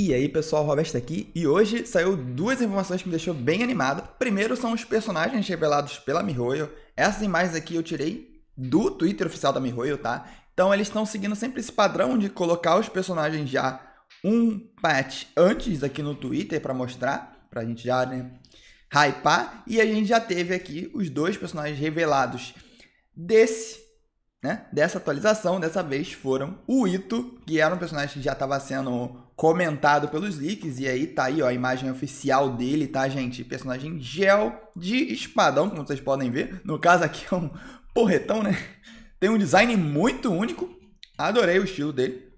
E aí pessoal, Roberta tá aqui e hoje saiu duas informações que me deixou bem animado. Primeiro são os personagens revelados pela MiHoYo. Essas imagens aqui eu tirei do Twitter oficial da MiHoYo, tá? Então eles estão seguindo sempre esse padrão de colocar os personagens já um patch antes aqui no Twitter para mostrar, pra gente já, né, hypar. E a gente já teve aqui os dois personagens revelados desse né, dessa atualização, dessa vez foram o Ito, que era um personagem que já estava sendo comentado pelos leaks, e aí tá aí ó, a imagem oficial dele, tá, gente? Personagem gel de espadão, como vocês podem ver. No caso aqui é um porretão, né? Tem um design muito único, adorei o estilo dele.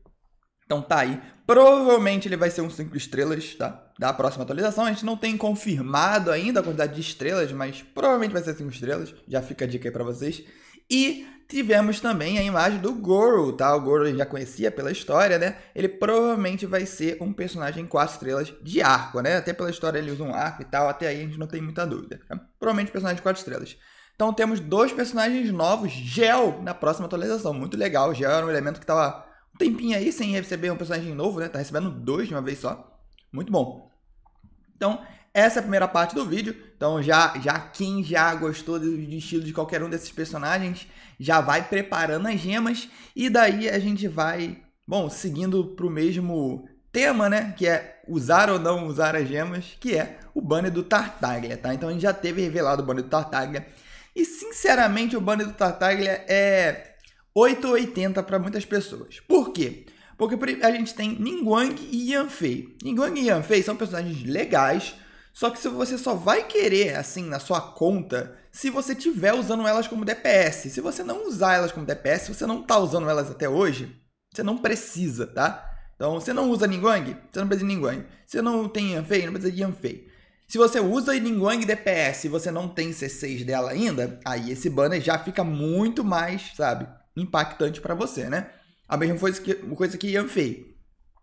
Então tá aí. Provavelmente ele vai ser um 5 estrelas, tá? Da próxima atualização. A gente não tem confirmado ainda a quantidade de estrelas, mas provavelmente vai ser 5 estrelas. Já fica a dica aí pra vocês. E Tivemos também a imagem do Goro, tá? O Goro a gente já conhecia pela história, né? Ele provavelmente vai ser um personagem quatro estrelas de arco, né? Até pela história ele usa um arco e tal, até aí a gente não tem muita dúvida. Né? Provavelmente personagem de quatro estrelas. Então temos dois personagens novos, Gel, na próxima atualização. Muito legal, Gel era um elemento que tava um tempinho aí sem receber um personagem novo, né? Tá recebendo dois de uma vez só. Muito bom. Então, essa é a primeira parte do vídeo. Então, já, já quem já gostou do, estilo de qualquer um desses personagens, já vai preparando as gemas. E daí a gente vai, bom, seguindo pro mesmo tema, né? Que é usar ou não usar as gemas, que é o banner do Tartaglia, tá? Então a gente já teve revelado o banner do Tartaglia. E sinceramente, o banner do Tartaglia é 880 para muitas pessoas. Por quê? Porque a gente tem Ningguang e Yanfei. Ningguang e Yanfei são personagens legais, só que se você só vai querer, assim, na sua conta, se você tiver usando elas como DPS. Se você não usar elas como DPS, se você não tá usando elas até hoje, você não precisa, tá? Então, você não usa Ningguang, você não precisa de Ningguang. Você não tem Yanfei, não precisa de Yanfei. Se você usa Ningguang DPS e você não tem C6 dela ainda, aí esse banner já fica muito mais, sabe, impactante para você, né? A mesma coisa que, coisa que Yanfei.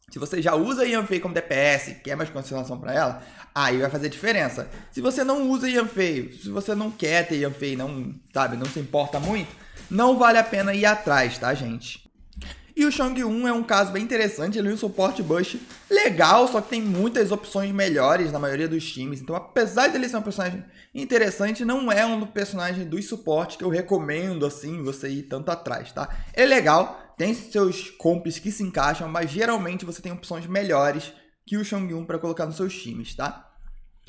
Se você já usa Yanfei como DPS, quer mais consideração para ela, aí vai fazer diferença. Se você não usa Yanfei, se você não quer ter Yanfei, não, sabe, não se importa muito, não vale a pena ir atrás, tá, gente? E o Shang 1 é um caso bem interessante, ele é um suporte bush legal, só que tem muitas opções melhores na maioria dos times. Então, apesar dele ser um personagem interessante, não é um personagem dos suportes que eu recomendo, assim, você ir tanto atrás, tá? Ele é legal, tem seus comps que se encaixam, mas geralmente você tem opções melhores que o Shang-Yun para colocar nos seus times, tá?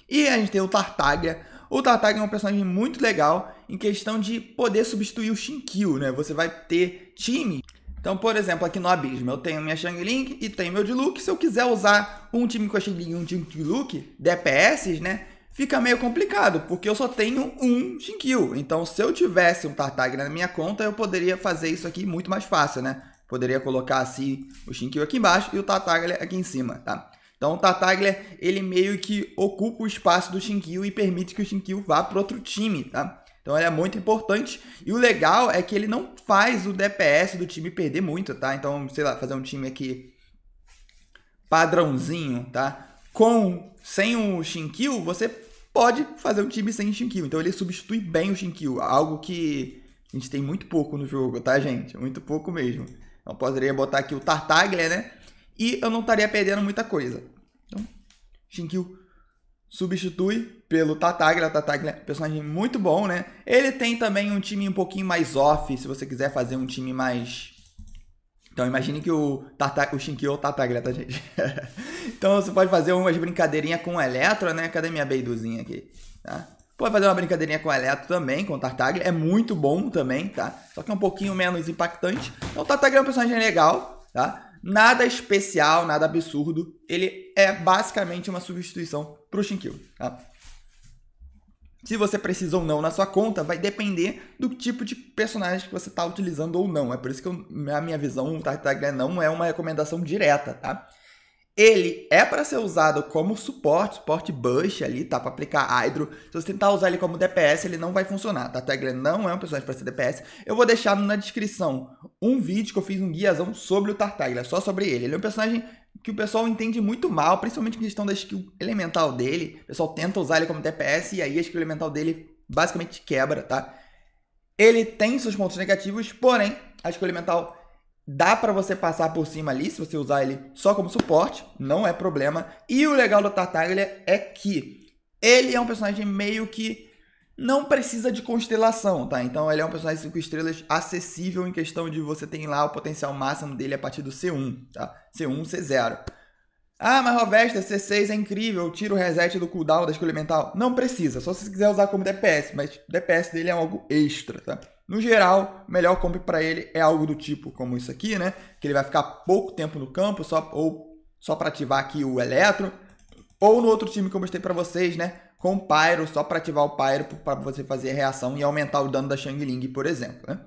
E a gente tem o Tartaglia. O Tartaglia é um personagem muito legal em questão de poder substituir o Shinkyu, né? Você vai ter time. Então, por exemplo, aqui no Abismo, eu tenho minha Shang-Ling e tenho meu Diluc. Se eu quiser usar um time com a Shang-Ling e um time com o Diluc, DPS, né? fica meio complicado, porque eu só tenho um Shinkyu. Então, se eu tivesse um Tartag na minha conta, eu poderia fazer isso aqui muito mais fácil, né? Poderia colocar assim o Shinkyu aqui embaixo e o Tartaglia aqui em cima, tá? Então, o Tartaglia, ele meio que ocupa o espaço do Shinkyu e permite que o Shinkyu vá para outro time, tá? Então ele é muito importante. E o legal é que ele não faz o DPS do time perder muito, tá? Então, sei lá, fazer um time aqui padrãozinho, tá? Com, sem o Shinkyu, você pode fazer um time sem Shinkyu. Então ele substitui bem o Shinkyu, algo que a gente tem muito pouco no jogo, tá, gente? Muito pouco mesmo. Então poderia botar aqui o Tartaglia, né? E eu não estaria perdendo muita coisa. Então, Shinkyu substitui pelo Tartaglia, Tartaglia, é um personagem muito bom, né? Ele tem também um time um pouquinho mais off, se você quiser fazer um time mais então imagine que o, tata, o Shinkyo é o Tartaglia, tá, gente? então você pode fazer umas brincadeirinhas com o Eletro, né? Cadê minha Beiduzinha aqui? Tá? Pode fazer uma brincadeirinha com o Eletro também, com o Tartaglia. É muito bom também, tá? Só que é um pouquinho menos impactante. Então o Tartaglia é um personagem legal, tá? Nada especial, nada absurdo. Ele é basicamente uma substituição pro Shinkyo, tá? Se você precisa ou não na sua conta, vai depender do tipo de personagem que você está utilizando ou não. É por isso que eu, a minha visão, o Tartaglia não é uma recomendação direta, tá? Ele é para ser usado como suporte, suporte bush ali, tá? Para aplicar Hydro. Se você tentar usar ele como DPS, ele não vai funcionar. Tartaglia não é um personagem para ser DPS. Eu vou deixar na descrição um vídeo que eu fiz um guiazão sobre o Tartaglia, é só sobre ele. Ele é um personagem que o pessoal entende muito mal, principalmente em questão da skill elemental dele. O pessoal tenta usar ele como DPS e aí a skill elemental dele basicamente quebra, tá? Ele tem seus pontos negativos, porém, a skill elemental dá para você passar por cima ali, se você usar ele só como suporte, não é problema. E o legal do Tartaglia é que ele é um personagem meio que não precisa de constelação, tá? Então ele é um personagem 5 estrelas acessível em questão de você tem lá o potencial máximo dele a partir do C1, tá? C1, C0. Ah, mas Rovesta, C6 é incrível, tira o reset do cooldown da escolha mental. Não precisa, só se você quiser usar como DPS, mas DPS dele é algo extra, tá? No geral, o melhor comp para ele é algo do tipo como isso aqui, né? Que ele vai ficar pouco tempo no campo, só, ou só para ativar aqui o Eletro. Ou no outro time que eu mostrei para vocês, né? com Pyro, só para ativar o Pyro para você fazer a reação e aumentar o dano da Shang Ling, por exemplo, né?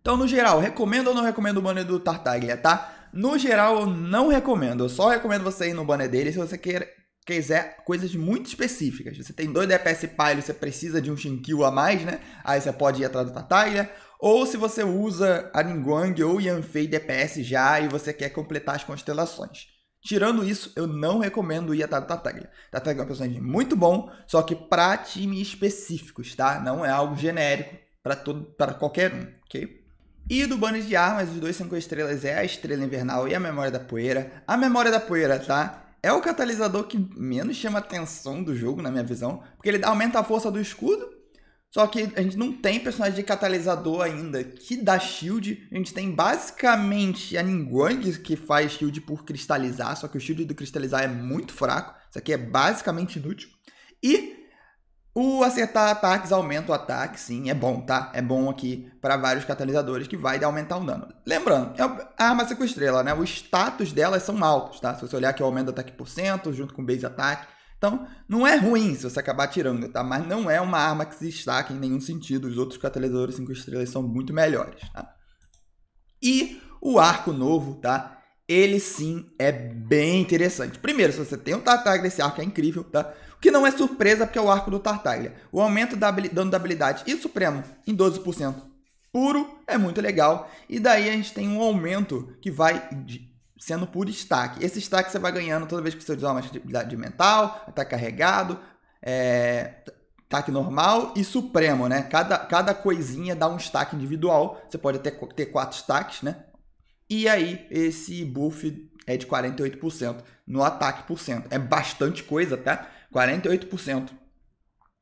Então, no geral, recomendo ou não recomendo o banner do Tartaglia, tá? No geral, eu não recomendo. Eu só recomendo você ir no banner dele se você queira, quiser coisas muito específicas. Você tem dois DPS Pyro, você precisa de um Shinkyu a mais, né? Aí você pode ir atrás do Tartaglia. Ou se você usa a Ningguang ou Yanfei DPS já e você quer completar as constelações. Tirando isso, eu não recomendo ir atrás do Tartaglia. Tartaglia é um personagem muito bom, só que para times específicos, tá? Não é algo genérico para todo, para qualquer um, ok? E do Bando de Armas, os dois 5 estrelas é a Estrela Invernal e a Memória da Poeira. A Memória da Poeira, tá? É o catalisador que menos chama atenção do jogo, na minha visão, porque ele aumenta a força do escudo só que a gente não tem personagem de catalisador ainda que dá shield. A gente tem basicamente a Ningguang que faz shield por cristalizar, só que o shield do cristalizar é muito fraco. Isso aqui é basicamente inútil. E o acertar ataques aumenta o ataque, sim, é bom, tá? É bom aqui para vários catalisadores que vai aumentar o dano. Lembrando, é a arma com estrela, né? Os status delas são altos, tá? Se você olhar aqui o aumento do ataque por cento, junto com base ataque, então, não é ruim se você acabar tirando, tá? Mas não é uma arma que se destaque em nenhum sentido. Os outros catalisadores 5 estrelas são muito melhores, tá? E o arco novo, tá? Ele sim é bem interessante. Primeiro, se você tem um Tartaglia, esse arco é incrível, tá? O que não é surpresa, porque é o arco do Tartaglia. O aumento da dano da habilidade e supremo em 12% puro é muito legal. E daí a gente tem um aumento que vai de sendo por destaque. Esse destaque você vai ganhando toda vez que você usa uma atividade mental, ataque tá carregado, é, tá normal e supremo, né? Cada, cada coisinha dá um destaque individual. Você pode até ter quatro destaques, né? E aí, esse buff é de 48% no ataque por cento. É bastante coisa, tá? 48%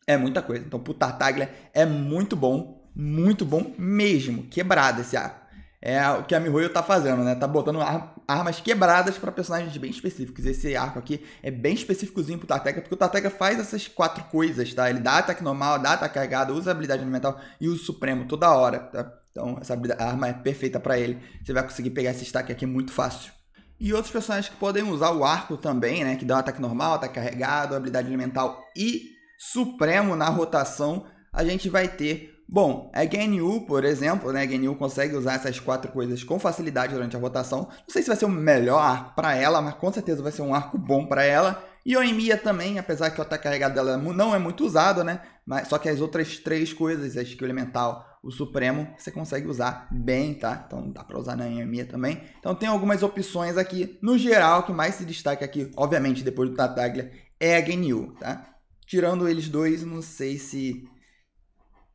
é muita coisa. Então, pro Tartaglia é muito bom, muito bom mesmo. Quebrado esse arco é o que a Mihoyo tá fazendo, né? Tá botando ar armas quebradas para personagens bem específicos. Esse arco aqui é bem específicozinho pro Tateka, porque o Tateka faz essas quatro coisas, tá? Ele dá ataque normal, dá ataque carregado, usa habilidade elemental e usa o supremo toda hora, tá? Então essa arma é perfeita para ele. Você vai conseguir pegar esse destaque aqui muito fácil. E outros personagens que podem usar o arco também, né? Que dá um ataque normal, ataque carregado, habilidade elemental e supremo na rotação. A gente vai ter Bom, a GNU, por exemplo, né, a GNU consegue usar essas quatro coisas com facilidade durante a rotação. Não sei se vai ser o melhor para ela, mas com certeza vai ser um arco bom para ela. E Oemia também, apesar que o ataque carregado dela é não é muito usado, né? Mas, só que as outras três coisas, a skill elemental, o Supremo, você consegue usar bem, tá? Então dá para usar na Oemia também. Então tem algumas opções aqui. No geral, o que mais se destaca aqui, obviamente, depois do Tataglia, é a GNU, tá? Tirando eles dois, não sei se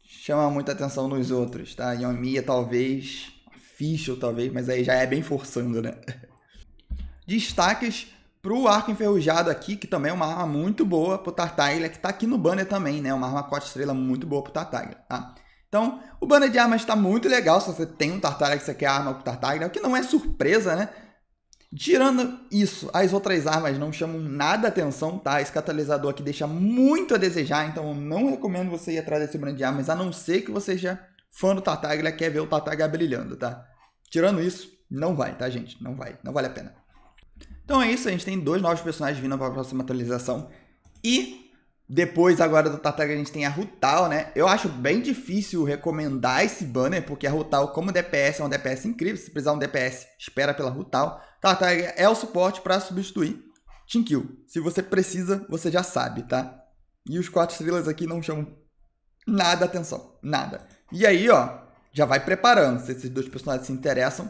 chama muita atenção nos outros, tá? Yomiya talvez, Fischl talvez, mas aí já é bem forçando, né? Destaques pro arco enferrujado aqui, que também é uma arma muito boa pro Tartaglia, que tá aqui no banner também, né? Uma arma 4 estrela muito boa pro Tartaglia, tá? Então, o banner de armas tá muito legal, se você tem um Tartaglia que você quer arma pro Tartaglia, o que não é surpresa, né? Tirando isso, as outras armas não chamam nada a atenção, tá? Esse catalisador aqui deixa muito a desejar, então eu não recomendo você ir atrás desse brand de armas, a não ser que você seja fã do Tartaglia, quer ver o Tartaglia brilhando, tá? Tirando isso, não vai, tá, gente? Não vai, não vale a pena. Então é isso, a gente tem dois novos personagens vindo para a próxima atualização. E depois, agora do Tartaga, a gente tem a Rutal, né? Eu acho bem difícil recomendar esse banner, porque a Rutal, como DPS, é um DPS incrível. Se precisar um DPS, espera pela Rutal. Tartaga é o suporte para substituir Tinkill. Se você precisa, você já sabe, tá? E os quatro estrelas aqui não chamam nada atenção. Nada. E aí, ó, já vai preparando se esses dois personagens se interessam.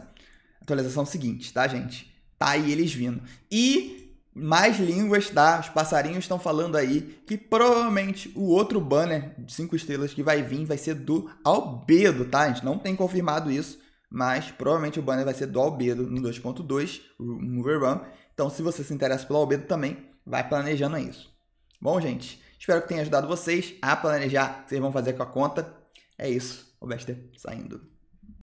Atualização é seguinte, tá, gente? Tá aí eles vindo. E mais línguas, tá? Os passarinhos estão falando aí que provavelmente o outro banner de 5 estrelas que vai vir vai ser do Albedo, tá? A gente não tem confirmado isso, mas provavelmente o banner vai ser do Albedo no 2.2, um rerun. Então, se você se interessa pelo Albedo também, vai planejando isso. Bom, gente, espero que tenha ajudado vocês a planejar o que vocês vão fazer com a conta. É isso, o Bester saindo.